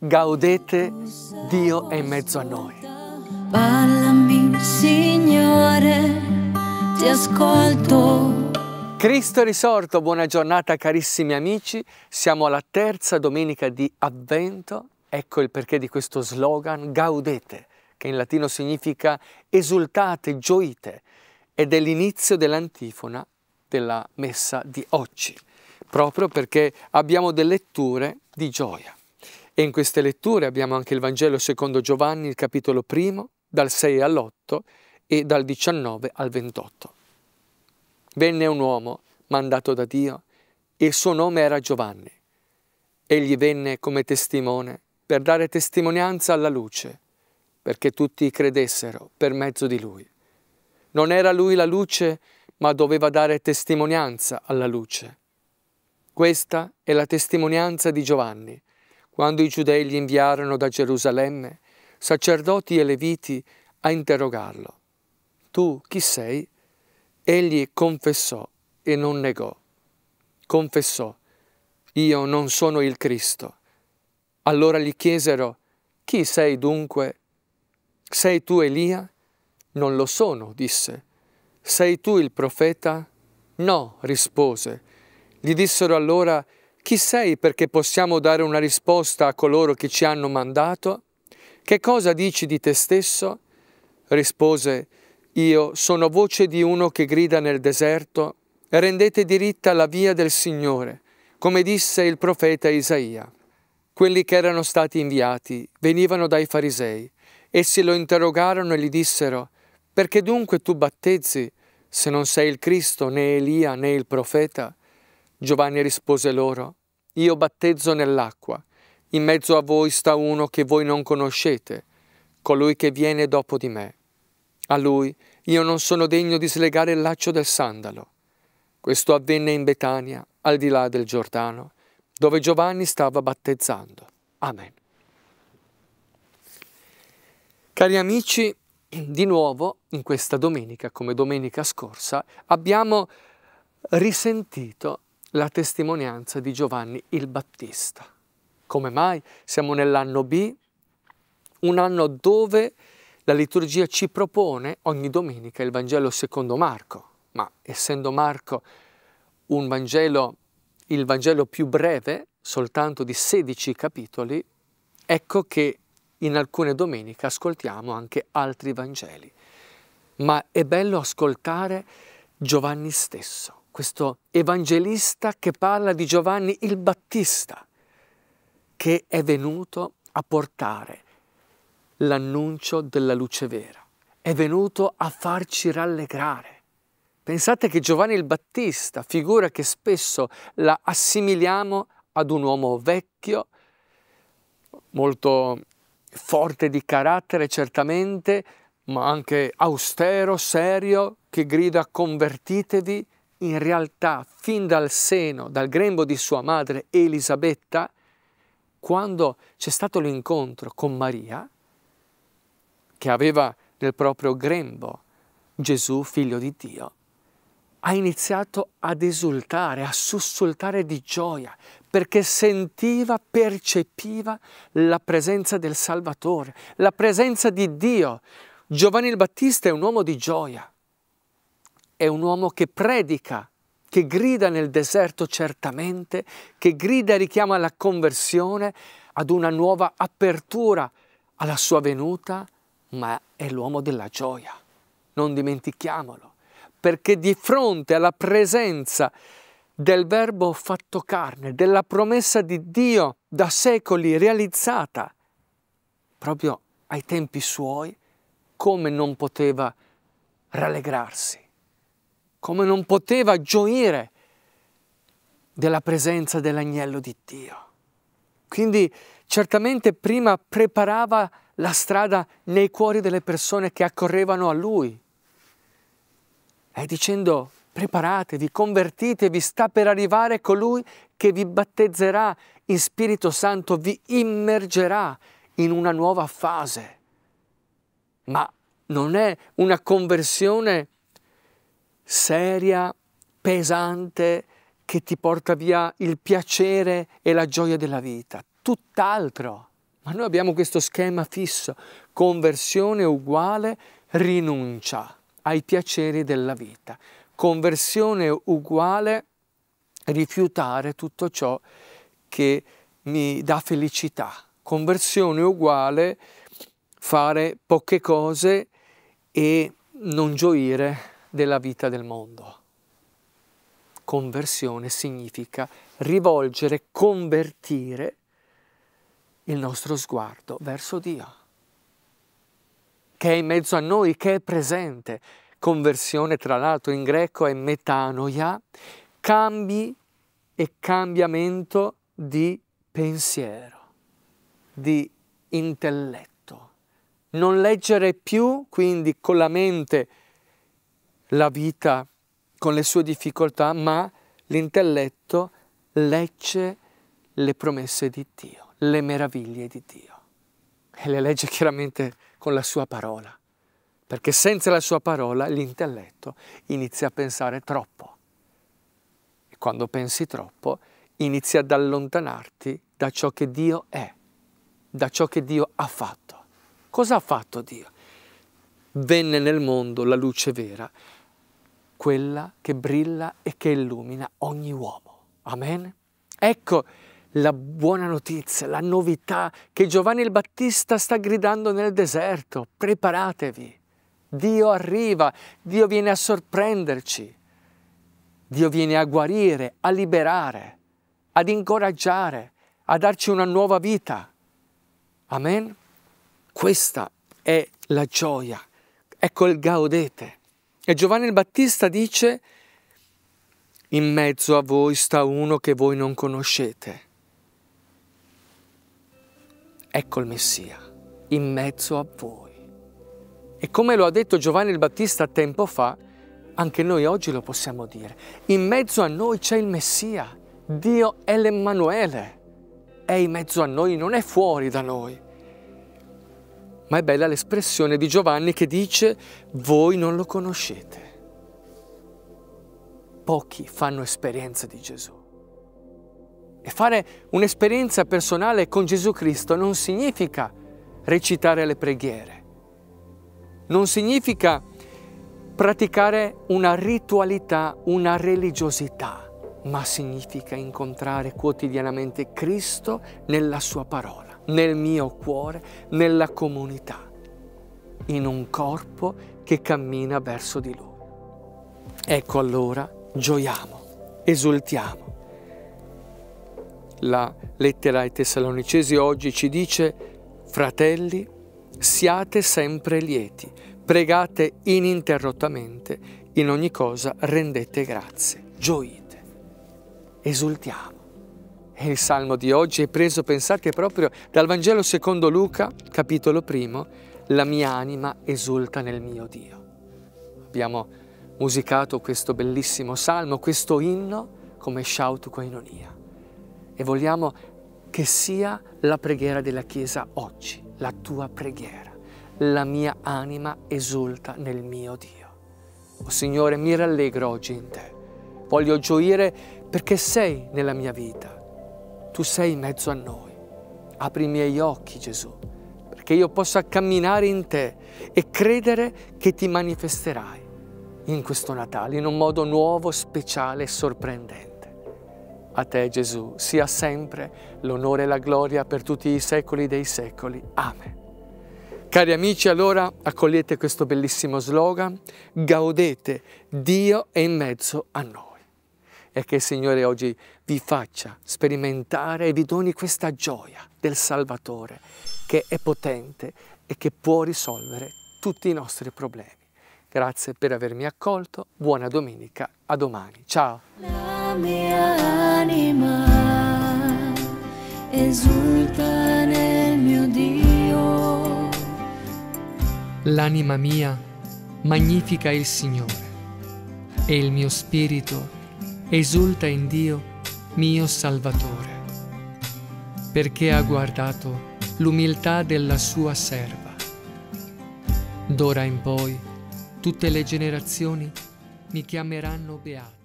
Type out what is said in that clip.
Gaudete, Dio è in mezzo a noi. Ballami, Signore, ti ascolto. Cristo è risorto, buona giornata carissimi amici. Siamo alla terza domenica di Avvento. Ecco il perché di questo slogan Gaudete, che in latino significa esultate, gioite, ed è l'inizio dell'antifona della messa di oggi, proprio perché abbiamo delle letture di gioia. E in queste letture abbiamo anche il Vangelo secondo Giovanni, il capitolo primo, dal 6 all'8 e dal 19 al 28. Venne un uomo mandato da Dio, e il suo nome era Giovanni. Egli venne come testimone per dare testimonianza alla luce, perché tutti credessero per mezzo di lui. Non era lui la luce, ma doveva dare testimonianza alla luce. Questa è la testimonianza di Giovanni quando i giudei gli inviarono da Gerusalemme, sacerdoti e leviti a interrogarlo. Tu chi sei? Egli confessò e non negò. Confessò, io non sono il Cristo. Allora gli chiesero, chi sei dunque? Sei tu Elia? Non lo sono, disse. Sei tu il profeta? No, rispose. Gli dissero allora, chi sei perché possiamo dare una risposta a coloro che ci hanno mandato? Che cosa dici di te stesso? Rispose, io sono voce di uno che grida nel deserto, rendete diritta la via del Signore, come disse il profeta Isaia. Quelli che erano stati inviati venivano dai farisei. Essi lo interrogarono e gli dissero, perché dunque tu battezzi se non sei il Cristo, né Elia, né il profeta? Giovanni rispose loro, Io battezzo nell'acqua, in mezzo a voi sta uno che voi non conoscete, colui che viene dopo di me. A lui io non sono degno di slegare il laccio del sandalo. Questo avvenne in Betania, al di là del Giordano, dove Giovanni stava battezzando. Amen. Cari amici, di nuovo in questa domenica, come domenica scorsa, abbiamo risentito la testimonianza di Giovanni il Battista. Come mai? Siamo nell'anno B, un anno dove la liturgia ci propone ogni domenica il Vangelo secondo Marco, ma essendo Marco un Vangelo, il Vangelo più breve, soltanto di 16 capitoli, ecco che in alcune domeniche ascoltiamo anche altri Vangeli. Ma è bello ascoltare Giovanni stesso questo evangelista che parla di Giovanni il Battista, che è venuto a portare l'annuncio della luce vera, è venuto a farci rallegrare. Pensate che Giovanni il Battista, figura che spesso la assimiliamo ad un uomo vecchio, molto forte di carattere certamente, ma anche austero, serio, che grida convertitevi, in realtà fin dal seno, dal grembo di sua madre Elisabetta, quando c'è stato l'incontro con Maria, che aveva nel proprio grembo Gesù, figlio di Dio, ha iniziato ad esultare, a sussultare di gioia, perché sentiva, percepiva la presenza del Salvatore, la presenza di Dio. Giovanni il Battista è un uomo di gioia, è un uomo che predica, che grida nel deserto certamente, che grida e richiama alla conversione, ad una nuova apertura alla sua venuta, ma è l'uomo della gioia. Non dimentichiamolo, perché di fronte alla presenza del verbo fatto carne, della promessa di Dio da secoli realizzata, proprio ai tempi suoi, come non poteva rallegrarsi? come non poteva gioire della presenza dell'agnello di Dio. Quindi certamente prima preparava la strada nei cuori delle persone che accorrevano a lui. E eh, dicendo, preparatevi, convertitevi, sta per arrivare colui che vi battezzerà in Spirito Santo, vi immergerà in una nuova fase. Ma non è una conversione seria, pesante, che ti porta via il piacere e la gioia della vita. Tutt'altro. Ma noi abbiamo questo schema fisso. Conversione uguale rinuncia ai piaceri della vita. Conversione uguale rifiutare tutto ciò che mi dà felicità. Conversione uguale fare poche cose e non gioire della vita del mondo. Conversione significa rivolgere, convertire il nostro sguardo verso Dio, che è in mezzo a noi, che è presente. Conversione, tra l'altro, in greco è metanoia, cambi e cambiamento di pensiero, di intelletto. Non leggere più, quindi con la mente, la vita con le sue difficoltà, ma l'intelletto legge le promesse di Dio, le meraviglie di Dio. E le legge chiaramente con la sua parola, perché senza la sua parola l'intelletto inizia a pensare troppo. E quando pensi troppo, inizi ad allontanarti da ciò che Dio è, da ciò che Dio ha fatto. Cosa ha fatto Dio? Venne nel mondo la luce vera quella che brilla e che illumina ogni uomo. Amen. Ecco la buona notizia, la novità che Giovanni il Battista sta gridando nel deserto. Preparatevi. Dio arriva, Dio viene a sorprenderci. Dio viene a guarire, a liberare, ad incoraggiare, a darci una nuova vita. Amen? Questa è la gioia, ecco il gaudete e Giovanni il Battista dice, in mezzo a voi sta uno che voi non conoscete. Ecco il Messia, in mezzo a voi. E come lo ha detto Giovanni il Battista tempo fa, anche noi oggi lo possiamo dire. In mezzo a noi c'è il Messia, Dio è l'Emmanuele. È in mezzo a noi, non è fuori da noi ma è bella l'espressione di Giovanni che dice voi non lo conoscete. Pochi fanno esperienza di Gesù. E fare un'esperienza personale con Gesù Cristo non significa recitare le preghiere, non significa praticare una ritualità, una religiosità, ma significa incontrare quotidianamente Cristo nella sua parola nel mio cuore, nella comunità, in un corpo che cammina verso di Lui. Ecco allora, gioiamo, esultiamo. La lettera ai Tessalonicesi oggi ci dice, fratelli, siate sempre lieti, pregate ininterrottamente, in ogni cosa rendete grazie, gioite, esultiamo. E il salmo di oggi è preso, pensate, proprio dal Vangelo secondo Luca, capitolo primo, La mia anima esulta nel mio Dio. Abbiamo musicato questo bellissimo salmo, questo inno come shautu koinonia e vogliamo che sia la preghiera della Chiesa oggi, la tua preghiera. La mia anima esulta nel mio Dio. O oh Signore, mi rallegro oggi in te. Voglio gioire perché sei nella mia vita tu sei in mezzo a noi. Apri i miei occhi, Gesù, perché io possa camminare in te e credere che ti manifesterai in questo Natale in un modo nuovo, speciale e sorprendente. A te, Gesù, sia sempre l'onore e la gloria per tutti i secoli dei secoli. Amen. Cari amici, allora accogliete questo bellissimo slogan, gaudete, Dio è in mezzo a noi e che il Signore oggi vi faccia sperimentare e vi doni questa gioia del Salvatore che è potente e che può risolvere tutti i nostri problemi. Grazie per avermi accolto, buona domenica, a domani, ciao! La mia anima esulta nel mio Dio. L'anima mia magnifica il Signore e il mio spirito è esulta in Dio, mio Salvatore, perché ha guardato l'umiltà della sua serva. D'ora in poi tutte le generazioni mi chiameranno beato.